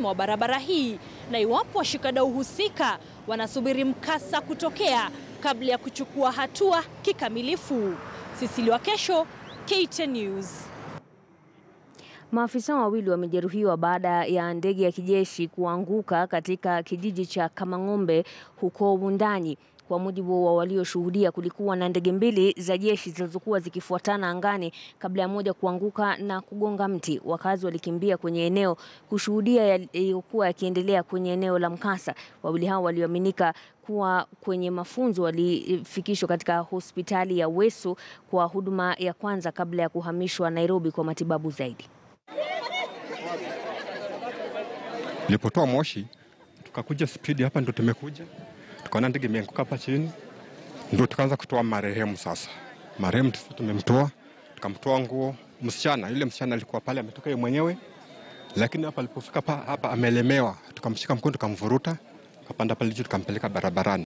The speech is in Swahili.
mzima wa barabara hii na iwapo washikadau husika wanasubiri mkasa kutokea kabla ya kuchukua hatua kikamilifu. Sisili Kesho, KTN News. Maafisa wawili wamejeruhiwa baada ya ndege ya kijeshi kuanguka katika kijiji cha Kamang'ombe huko Wundanyi. Kwa mujibu wa walioshuhudia, kulikuwa na ndege mbili za jeshi zilizokuwa zikifuatana angani kabla ya moja kuanguka na kugonga mti. Wakazi walikimbia kwenye eneo kushuhudia yaliyokuwa yakiendelea kwenye eneo la mkasa. Wawili hao walioaminika kuwa kwenye mafunzo walifikishwa katika hospitali ya Weso kwa huduma ya kwanza kabla ya kuhamishwa Nairobi kwa matibabu zaidi. Nilipotoa moshi tukakuja spidi hapa, ndo tumekuja tukaona ndege imeanguka hapa chini, ndio tukaanza kutoa marehemu. Sasa marehemu tumemtoa, tukamtoa nguo. Msichana yule msichana alikuwa pale ametoka yeye mwenyewe, lakini hapa alipofika hapa amelemewa, tukamshika mkono, tukamvuruta, kapanda pale juu, tukampeleka barabarani.